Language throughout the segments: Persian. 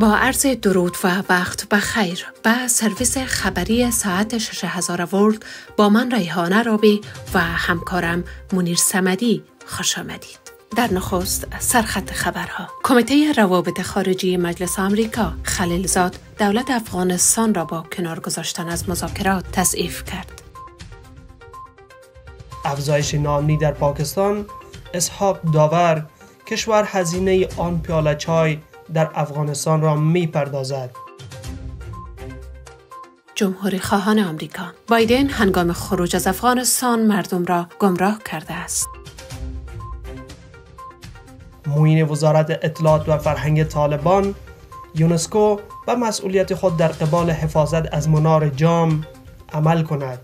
با عرض درود و وقت خیر به سرویس خبری ساعت 6000 ورد با من ریحانه رابی و همکارم منیر سمدی خوش آمدید. در نخست سرخط خبرها کمیته روابط خارجی مجلس آمریکا خلیلزاد دولت افغانستان را با کنار گذاشتن از مذاکرات تضعیف کرد افزایش نامنی در پاکستان اسحاق داور کشور هزینه آن پیاله چای در افغانستان را می پردازد. جمهوری خواهان آمریکا بایدن هنگام خروج از افغانستان مردم را گمراه کرده است. موین وزارت اطلاعات و فرهنگ طالبان یونسکو به مسئولیت خود در قبال حفاظت از منار جام عمل کند.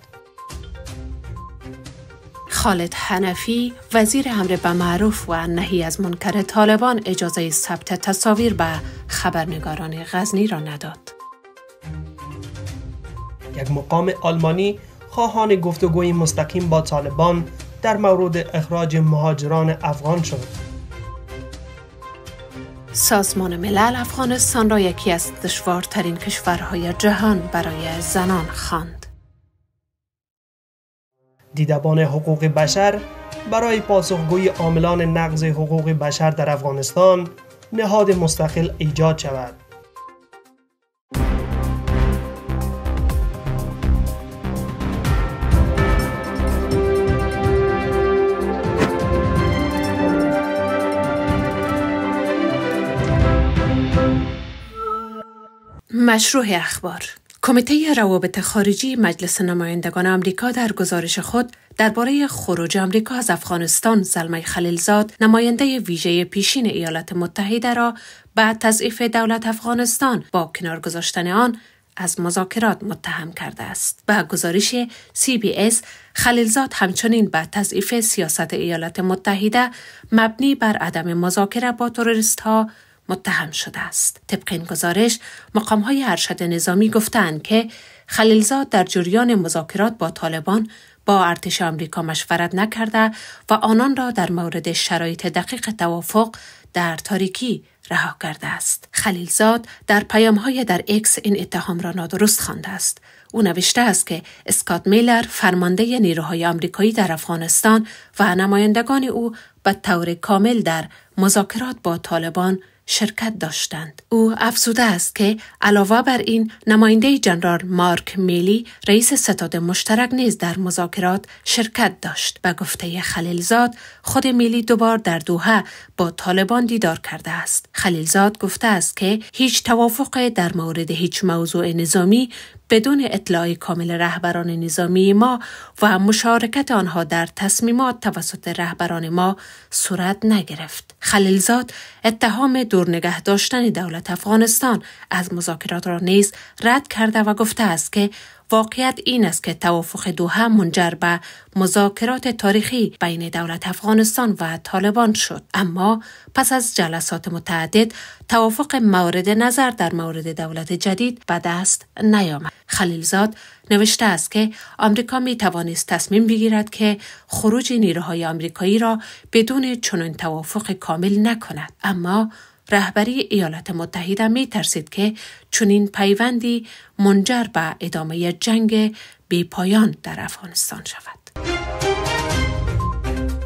خالد حنفی وزیر امر به معروف و نهی از منکر طالبان اجازه ثبت تصاویر به خبرنگاران غزنی را نداد. یک مقام آلمانی خواهان گفتگوی مستقیم با طالبان در مورد اخراج مهاجران افغان شد. سازمان ملل افغانستان را یکی از دشوارترین کشورهای جهان برای زنان خواند. دیدبان حقوق بشر برای پاسخگوی عاملان نقض حقوق بشر در افغانستان نهاد مستقل ایجاد شود. مشروع اخبار کمیته روابط خارجی مجلس نمایندگان آمریکا در گزارش خود درباره خروج آمریکا از افغانستان زلمه خلیلزاد نماینده ویژه پیشین ایالات متحده را بعد تضعیف دولت افغانستان با کنار گذاشتن آن از مذاکرات متهم کرده است. به گزارش CBS، خلیلزاد همچنین به تضعیف سیاست ایالات متحده مبنی بر عدم مذاکره با تروریست ها متهم شده است. طبق این گزارش مقام های ارشد نظامی گفتند که خلیلزاد در جریان مذاکرات با طالبان با ارتش آمریکا مشورت نکرده و آنان را در مورد شرایط دقیق توافق در تاریکی رها کرده است. خلیلزاد در پیامهای در اکس این اتهام را نادرست خوانده است. او نوشته است که اسکات میلر فرمانده نیروهای آمریکایی در افغانستان و نمایندگان او به طور کامل در مذاکرات با طالبان شرکت داشتند. او افزوده است که علاوه بر این نماینده جنرال مارک میلی رئیس ستاد مشترک نیز در مذاکرات شرکت داشت. به گفته خلیلزاد خود میلی دوبار در دوحه با طالبان دیدار کرده است. خلیلزاد گفته است که هیچ توافق در مورد هیچ موضوع نظامی بدون اطلاع کامل رهبران نظامی ما و مشارکت آنها در تصمیمات توسط رهبران ما صورت نگرفت. خلیلزاد اتهام دور نگه داشتن دولت افغانستان از مذاکرات را نیز رد کرده و گفته است که واقعیت این است که توافق دوحه منجر به مذاکرات تاریخی بین دولت افغانستان و طالبان شد اما پس از جلسات متعدد توافق مورد نظر در مورد دولت جدید به دست نیامد خلیلزاد نوشته است که آمریکا می توانست تصمیم بگیرد که خروج نیروهای آمریکایی را بدون چنین توافق کامل نکند اما رهبری ایالات متحده می ترسید که چنین پیوندی منجر به ادامه جنگ بی پایان در افغانستان شود.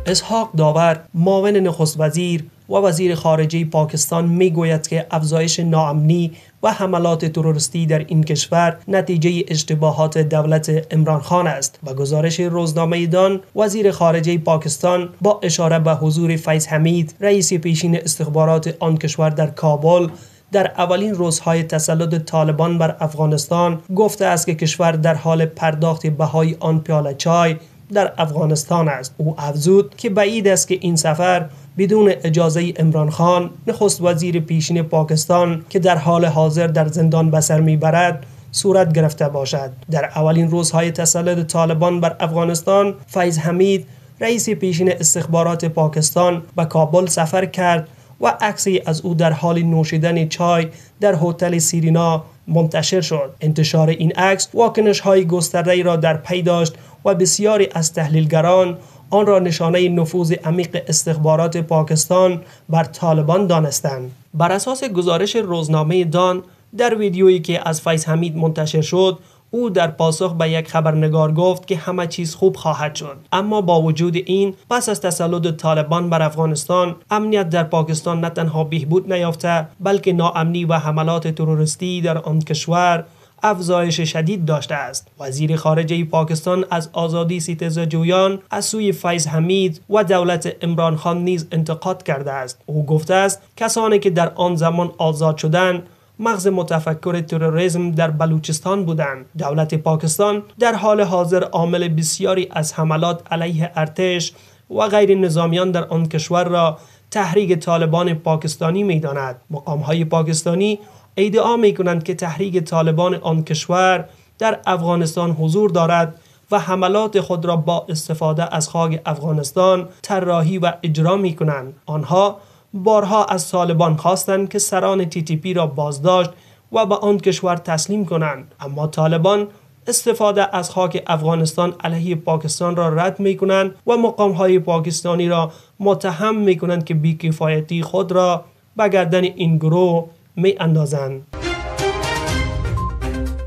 اسحاق داور معاون نخست وزیر و وزیر خارجه پاکستان میگوید که افزایش ناامنی و حملات تروریستی در این کشور نتیجه اشتباهات دولت امران خان است و گزارش روزنامه دان وزیر خارجه پاکستان با اشاره به حضور فیض حمید رئیس پیشین استخبارات آن کشور در کابل در اولین روزهای تسلط طالبان بر افغانستان گفته است که کشور در حال پرداخت بهای آن پیاله چای در افغانستان است او افزود که بعید است که این سفر بدون اجازه امران خان نخست وزیر پیشین پاکستان که در حال حاضر در زندان بسر می برد صورت گرفته باشد در اولین روزهای تسلط طالبان بر افغانستان فیض حمید رئیس پیشین استخبارات پاکستان به کابل سفر کرد و عکسی از او در حال نوشیدن چای در هتل سیرینا منتشر شد انتشار این عکس واکنش های گسترده را در پی داشت و بسیاری از تحلیلگران آن را نشانه نفوذ عمیق استخبارات پاکستان بر طالبان دانستند بر اساس گزارش روزنامه دان در ویدیویی که از فیض حمید منتشر شد او در پاسخ به یک خبرنگار گفت که همه چیز خوب خواهد شد اما با وجود این پس از تسلط طالبان بر افغانستان امنیت در پاکستان نه تنها بهبود نیافته بلکه ناامنی و حملات تروریستی در آن کشور افزایش شدید داشته است وزیر خارجه پاکستان از آزادی جویان از سوی فیض حمید و دولت عمران خان نیز انتقاد کرده است او گفته است کسانی که در آن زمان آزاد شدند مغز متفکر تروریسم در بلوچستان بودند دولت پاکستان در حال حاضر عامل بسیاری از حملات علیه ارتش و غیر نظامیان در آن کشور را تحریک طالبان پاکستانی می داند. مقام های پاکستانی ادعا می کنند که تحریک طالبان آن کشور در افغانستان حضور دارد و حملات خود را با استفاده از خاک افغانستان طراحی و اجرا می کنند. آنها بارها از طالبان خواستند که سران TTP را بازداشت و به آن کشور تسلیم کنند اما طالبان استفاده از خاک افغانستان علیه پاکستان را رد می کنند و مقام های پاکستانی را متهم می کنند که بیکفایتی خود را به گردن این گروه می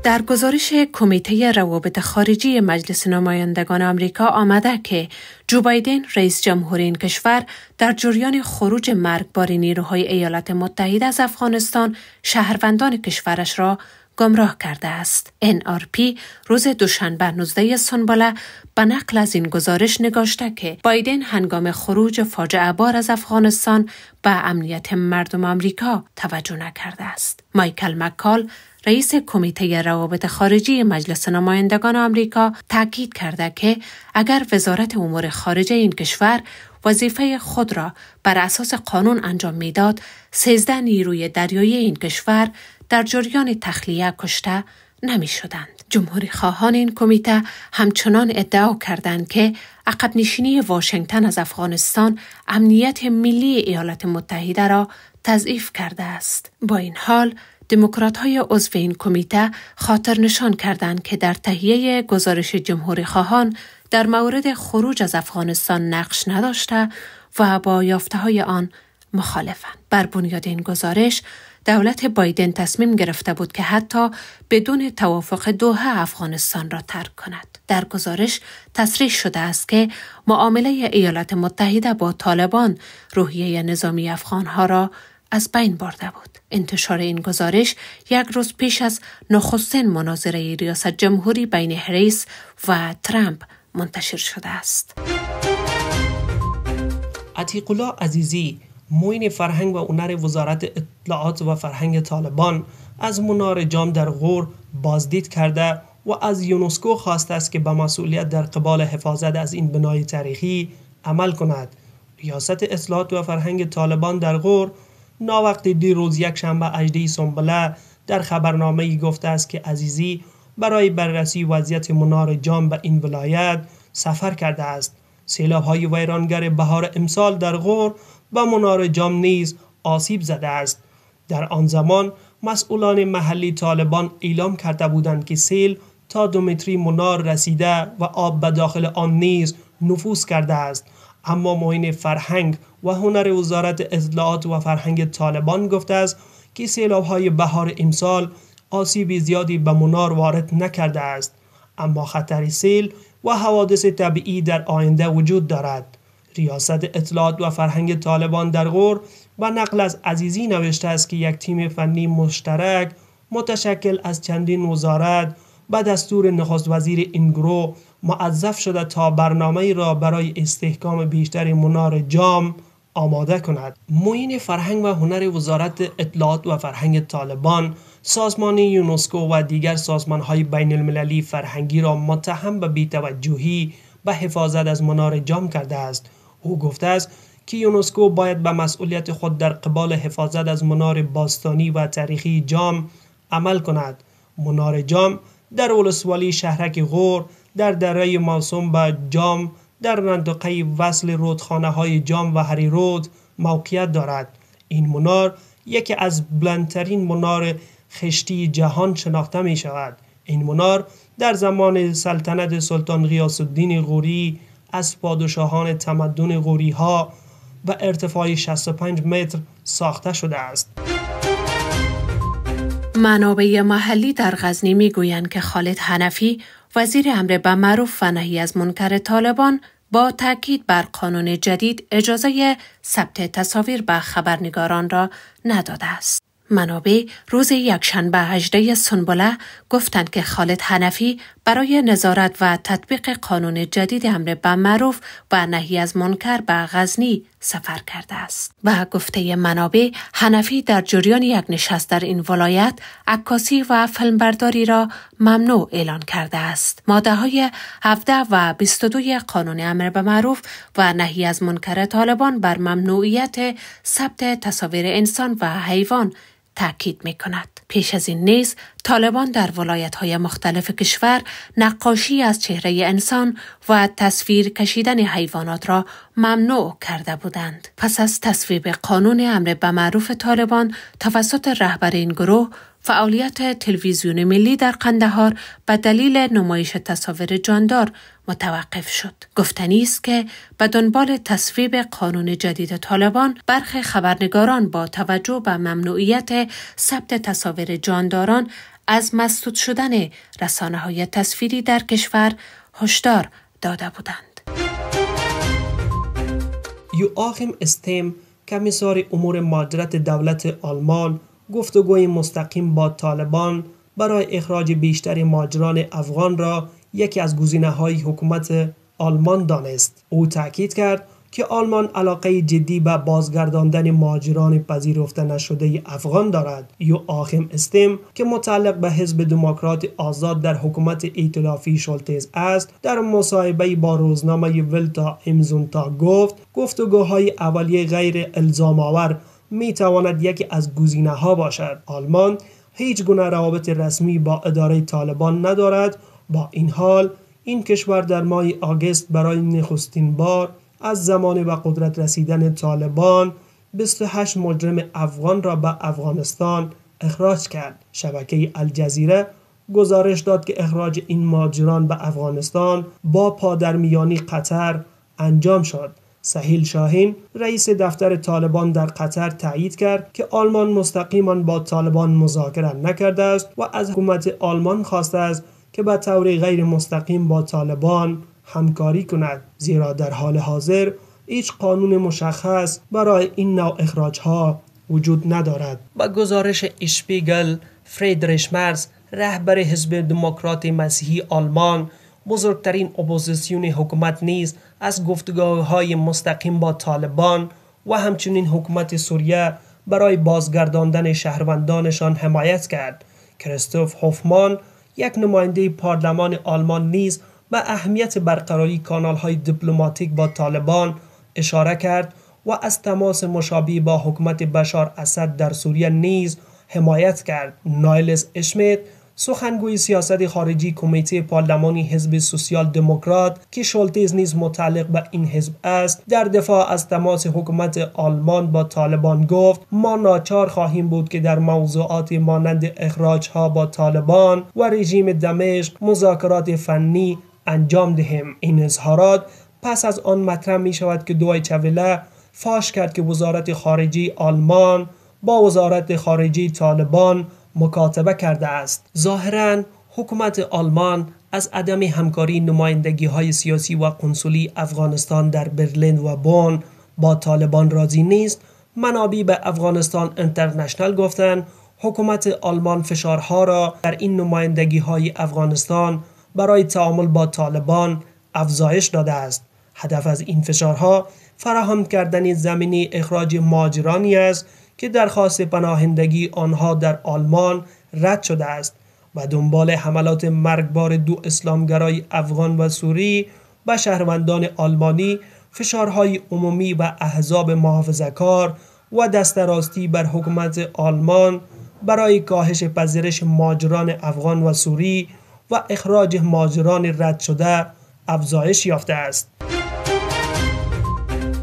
در گزارش کمیته روابط خارجی مجلس نمایندگان آمریکا آمده که جو بایدن رئیس جمهور این کشور در جریان خروج مرگبار نیروهای ایالات متحده از افغانستان شهروندان کشورش را گمراه کرده است. NRP روز دوشنبه 19 سنباله به نقل از این گزارش نگاشته که بایدن هنگام خروج فاجعه بار از افغانستان به امنیت مردم آمریکا توجه نکرده است. مایکل مکال رئیس کمیته روابط خارجی مجلس نمایندگان آمریکا تاکید کرده که اگر وزارت امور خارجه این کشور وظیفه خود را بر اساس قانون انجام میداد 13 نیروی دریایی این کشور در جریان تخلیه کشته نمی شدند. جمهوری خواهان این کمیته همچنان ادعا کردند که عقب نشینی واشنگتن از افغانستان امنیت ملی ایالات متحده را تضعیف کرده است. با این حال دموکرات های عضو این کمیته خاطر نشان کردند که در تهیه گزارش جمهوری خواهان در مورد خروج از افغانستان نقش نداشته و با یافته های آن مخالفند. بر بنیاد این گزارش دولت بایدن تصمیم گرفته بود که حتی بدون توافق دوحه افغانستان را ترک کند. در گزارش تصریح شده است که معامله ایالات متحده با طالبان روحیه نظامی افغانها را از بین برده بود. انتشار این گزارش یک روز پیش از نخستین مناظره ریاست جمهوری بین هریس و ترامپ منتشر شده است. عتیقلا عزیزی موین فرهنگ و هنر وزارت اطلاعات و فرهنگ طالبان از منار جام در غور بازدید کرده و از یونسکو خواسته است که به مسئولیت در قبال حفاظت از این بنای تاریخی عمل کند ریاست اطلاعات و فرهنگ طالبان در غور ناوقت دیروز یک شنبه اجدی سنبله در خبرنامه گفته است که عزیزی برای بررسی وضعیت منار جام به این ولایت سفر کرده است سیلاب های ویرانگر بهار امسال در غور و منار جام نیز آسیب زده است در آن زمان مسئولان محلی طالبان اعلام کرده بودند که سیل تا دومتری متری منار رسیده و آب به داخل آن نیز نفوذ کرده است اما معین فرهنگ و هنر وزارت اطلاعات و فرهنگ طالبان گفته است که های بهار امسال آسیب زیادی به منار وارد نکرده است اما خطر سیل و حوادث طبیعی در آینده وجود دارد ریاست اطلاعات و فرهنگ طالبان در غور و نقل از عزیزی نوشته است که یک تیم فنی مشترک متشکل از چندین وزارت و دستور نخست وزیر این گروه معذف شده تا برنامه را برای استحکام بیشتر منار جام آماده کند موین فرهنگ و هنر وزارت اطلاعات و فرهنگ طالبان سازمان یونسکو و دیگر سازمان های بین المللی فرهنگی را متهم به بیتوجهی به حفاظت از منار جام کرده است او گفته است که یونسکو باید به مسئولیت خود در قبال حفاظت از منار باستانی و تاریخی جام عمل کند منار جام در ولسوالی شهرک غور در دره موسوم به جام در منطقه وصل رودخانه های جام و هری رود موقعیت دارد این منار یکی از بلندترین منار خشتی جهان شناخته می شود این منار در زمان سلطنت سلطان غیاس الدین غوری از پادشاهان تمدن غوری ها و ارتفاع 65 متر ساخته شده است. منابع محلی در غزنی گویند که خالد حنفی وزیر امر به معروف و نهی از منکر طالبان با تاکید بر قانون جدید اجازه ثبت تصاویر به خبرنگاران را نداده است. منابع روز یکشنبه 18 سنبله گفتند که خالد حنفی برای نظارت و تطبیق قانون جدید امر به معروف و نهی از منکر به غزنی سفر کرده است و گفته منابع هنفی در جریان یک نشست در این ولایت عکاسی و فیلمبرداری را ممنوع اعلان کرده است ماده های 17 و 22 قانون امر به معروف و نهی از منکر طالبان بر ممنوعیت ثبت تصاویر انسان و حیوان تاکید می کند پیش از این نیز طالبان در ولایت های مختلف کشور نقاشی از چهره انسان و تصویر کشیدن حیوانات را ممنوع کرده بودند. پس از تصویب قانون امر به معروف طالبان توسط رهبر این گروه فعالیت تلویزیون ملی در قندهار به دلیل نمایش تصاویر جاندار متوقف شد. گفتنی است که به دنبال تصویب قانون جدید طالبان برخی خبرنگاران با توجه به ممنوعیت ثبت تصاویر جانداران از مسدود شدن رسانه های تصویری در کشور هشدار داده بودند. یوآخیم استیم کمیسار امور مهاجرت دولت آلمان گفتگوی مستقیم با طالبان برای اخراج بیشتر ماجران افغان را یکی از گزینه های حکومت آلمان دانست او تاکید کرد که آلمان علاقه جدی به بازگرداندن ماجران پذیرفته نشده افغان دارد یو آخم استم که متعلق به حزب دموکرات آزاد در حکومت ایتلافی شلتز است در مصاحبه با روزنامه ولتا امزونتا گفت گفتگوهای اولیه غیر الزام آور می تواند یکی از گزینه ها باشد آلمان هیچ گونه روابط رسمی با اداره طالبان ندارد با این حال این کشور در ماه آگست برای نخستین بار از زمان به قدرت رسیدن طالبان 28 مجرم افغان را به افغانستان اخراج کرد شبکه الجزیره گزارش داد که اخراج این ماجران به افغانستان با پادرمیانی قطر انجام شد سهیل شاهین رئیس دفتر طالبان در قطر تایید کرد که آلمان مستقیما با طالبان مذاکره نکرده است و از حکومت آلمان خواسته است که به طور غیر مستقیم با طالبان همکاری کند زیرا در حال حاضر هیچ قانون مشخص برای این نوع اخراج ها وجود ندارد با گزارش اشپیگل فریدریش مرز رهبر حزب دموکرات مسیحی آلمان بزرگترین اپوزیسیون حکومت نیز از گفتگاه های مستقیم با طالبان و همچنین حکومت سوریه برای بازگرداندن شهروندانشان حمایت کرد کریستوف هوفمان یک نماینده پارلمان آلمان نیز به اهمیت برقراری کانال های دیپلماتیک با طالبان اشاره کرد و از تماس مشابه با حکومت بشار اسد در سوریه نیز حمایت کرد نایلز اشمیت سخنگوی سیاست خارجی کمیته پارلمانی حزب سوسیال دموکرات که شولتز نیز متعلق به این حزب است در دفاع از تماس حکومت آلمان با طالبان گفت ما ناچار خواهیم بود که در موضوعات مانند اخراج ها با طالبان و رژیم دمشق مذاکرات فنی انجام دهیم این اظهارات پس از آن مطرح می شود که دوای چوله فاش کرد که وزارت خارجه آلمان با وزارت خارجه طالبان مکاتبه کرده است ظاهرا حکومت آلمان از عدم همکاری نمایندگی های سیاسی و کنسولی افغانستان در برلین و بون با طالبان راضی نیست منابع به افغانستان انترنشنل گفتند حکومت آلمان فشارها را در این نمایندگی های افغانستان برای تعامل با طالبان افزایش داده است هدف از این فشارها فراهم کردن زمینی اخراج ماجرانی است که درخواست پناهندگی آنها در آلمان رد شده است و دنبال حملات مرگبار دو اسلامگرای افغان و سوری به شهروندان آلمانی فشارهای عمومی و احزاب محافظکار و دستراستی بر حکومت آلمان برای کاهش پذیرش ماجران افغان و سوری و اخراج ماجران رد شده افزایش یافته است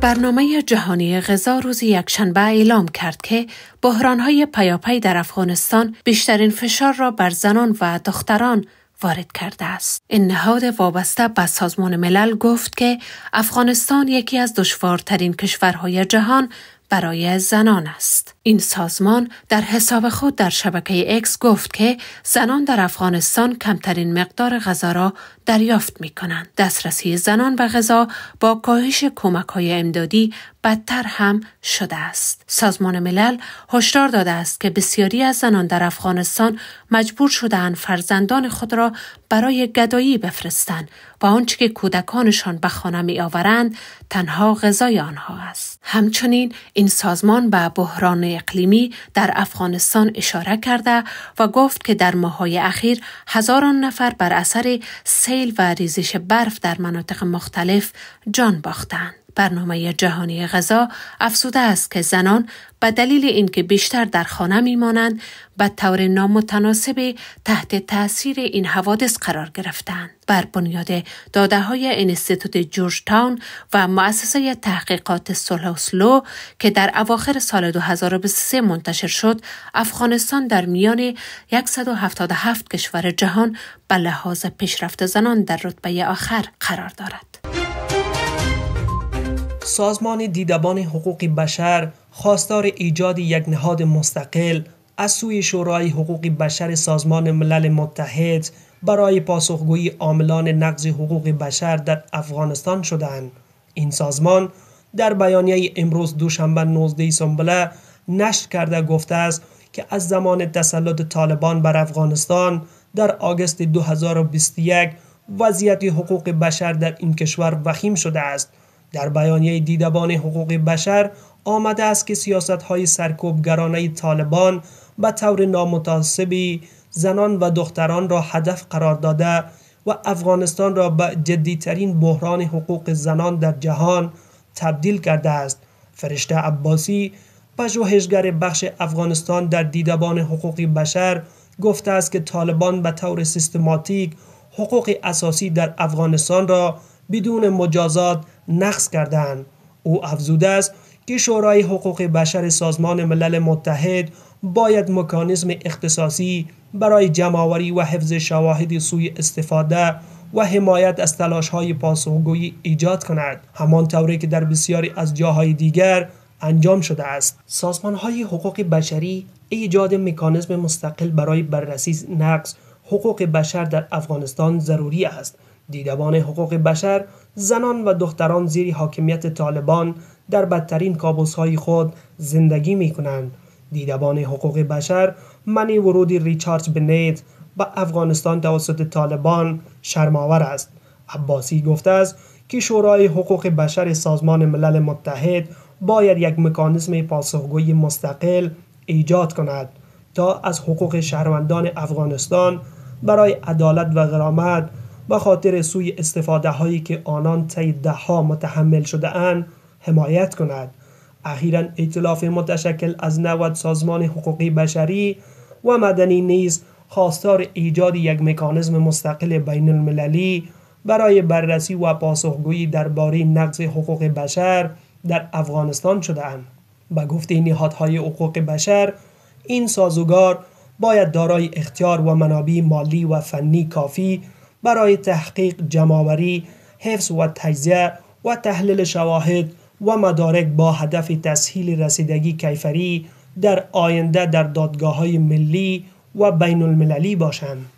برنامه جهانی غذا روز یکشنبه اعلام کرد که بحرانهای پیاپی در افغانستان بیشترین فشار را بر زنان و دختران وارد کرده است. این نهاد وابسته به سازمان ملل گفت که افغانستان یکی از دشوارترین کشورهای جهان برای زنان است. این سازمان در حساب خود در شبکه اکس گفت که زنان در افغانستان کمترین مقدار غذا را دریافت می کنند. دسترسی زنان به غذا با کاهش کمک های امدادی بدتر هم شده است سازمان ملل هشدار داده است که بسیاری از زنان در افغانستان مجبور شدهاند فرزندان خود را برای گدایی بفرستند و آنچه که کودکانشان به خانه می آورند تنها غذای آنها است همچنین این سازمان به بحران اقلیمی در افغانستان اشاره کرده و گفت که در ماهای اخیر هزاران نفر بر اثر سیل و ریزش برف در مناطق مختلف جان باختند برنامه جهانی غذا افزوده است که زنان به دلیل اینکه بیشتر در خانه میمانند به طور نامتناسبی تحت تاثیر این حوادث قرار گرفتند بر بنیاد داده های انستیتوت جورج تاون و مؤسسه تحقیقات صلح که در اواخر سال 2023 منتشر شد افغانستان در میان 177 کشور جهان به لحاظ پیشرفت زنان در رتبه آخر قرار دارد سازمان دیدبان حقوق بشر خواستار ایجاد یک نهاد مستقل از سوی شورای حقوق بشر سازمان ملل متحد برای پاسخگویی عاملان نقض حقوق بشر در افغانستان شدند این سازمان در بیانیه امروز دوشنبه 19 سنبله نشر کرده گفته است که از زمان تسلط طالبان بر افغانستان در آگست 2021 وضعیت حقوق بشر در این کشور وخیم شده است در بیانیه دیدبان حقوق بشر آمده است که های سرکوبگرانه طالبان به طور نامتاسبی زنان و دختران را هدف قرار داده و افغانستان را به جدیترین بحران حقوق زنان در جهان تبدیل کرده است فرشته عباسی پژوهشگر بخش افغانستان در دیدبان حقوق بشر گفته است که طالبان به طور سیستماتیک حقوق اساسی در افغانستان را بدون مجازات نقص کردن. او افزوده است که شورای حقوق بشر سازمان ملل متحد باید مکانیزم اختصاصی برای جمعآوری و حفظ شواهد سوی استفاده و حمایت از تلاش های پاسخگویی ایجاد کند همان طوری که در بسیاری از جاهای دیگر انجام شده است سازمان های حقوق بشری ایجاد مکانیزم مستقل برای بررسی نقص حقوق بشر در افغانستان ضروری است دیدبان حقوق بشر زنان و دختران زیر حاکمیت طالبان در بدترین کابوسهای خود زندگی می کنند. دیدبان حقوق بشر منی ورود ریچارد بنیت به افغانستان توسط طالبان شرماور است. عباسی گفته است که شورای حقوق بشر سازمان ملل متحد باید یک مکانیزم پاسخگوی مستقل ایجاد کند تا از حقوق شهروندان افغانستان برای عدالت و غرامت به خاطر سوی استفاده هایی که آنان طی دهها متحمل شده اند حمایت کند اخیرا ائتلاف متشکل از 90 سازمان حقوقی بشری و مدنی نیز خواستار ایجاد یک مکانیزم مستقل بین المللی برای بررسی و پاسخگویی درباره نقض حقوق بشر در افغانستان شده اند به گفته نهادهای حقوق بشر این سازوگار باید دارای اختیار و منابع مالی و فنی کافی برای تحقیق جمعآوری حفظ و تجزیه و تحلیل شواهد و مدارک با هدف تسهیل رسیدگی کیفری در آینده در دادگاه های ملی و بین المللی باشند